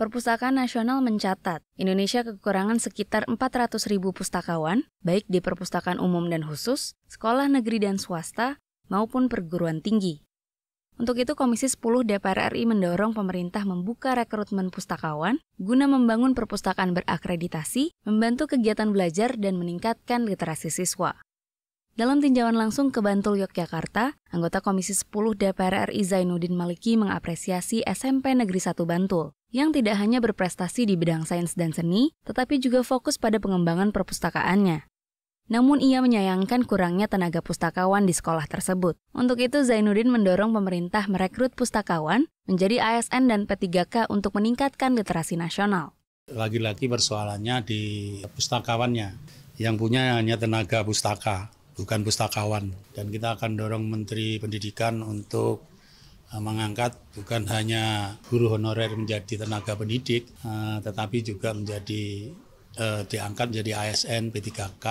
Perpustakaan Nasional mencatat, Indonesia kekurangan sekitar 400 ribu pustakawan, baik di perpustakaan umum dan khusus, sekolah negeri dan swasta, maupun perguruan tinggi. Untuk itu, Komisi 10 DPR RI mendorong pemerintah membuka rekrutmen pustakawan guna membangun perpustakaan berakreditasi, membantu kegiatan belajar, dan meningkatkan literasi siswa. Dalam tinjauan langsung ke Bantul, Yogyakarta, anggota Komisi 10 DPR RI Zainuddin Maliki mengapresiasi SMP Negeri 1 Bantul yang tidak hanya berprestasi di bidang sains dan seni, tetapi juga fokus pada pengembangan perpustakaannya. Namun ia menyayangkan kurangnya tenaga pustakawan di sekolah tersebut. Untuk itu Zainuddin mendorong pemerintah merekrut pustakawan menjadi ASN dan P3K untuk meningkatkan literasi nasional. Lagi-lagi persoalannya di pustakawannya. Yang punya hanya tenaga pustaka, bukan pustakawan. Dan kita akan dorong Menteri Pendidikan untuk Eh, mengangkat bukan hanya guru honorer menjadi tenaga pendidik, eh, tetapi juga menjadi eh, diangkat menjadi ASN P3K,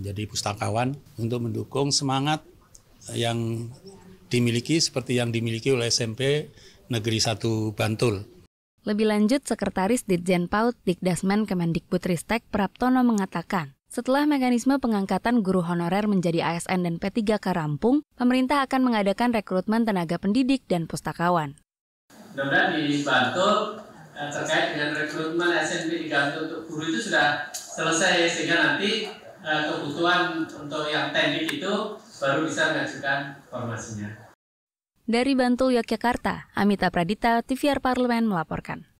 menjadi pustakawan untuk mendukung semangat yang dimiliki seperti yang dimiliki oleh SMP Negeri 1 Bantul. Lebih lanjut, Sekretaris Ditjen PAUD Dikdasmen Kemendikbudristek Praptono mengatakan, setelah mekanisme pengangkatan guru honorer menjadi ASN dan P3K rampung, pemerintah akan mengadakan rekrutmen tenaga pendidik dan pustakawan. Mudah-mudahan di Bantul eh, terkait dengan rekrutmen ASN P3K untuk guru itu sudah selesai sehingga nanti eh, kebutuhan untuk yang teknik itu baru bisa mengajukan formasinya. Dari Bantul, Yogyakarta, Amita Pradita, TVR Parlemen melaporkan.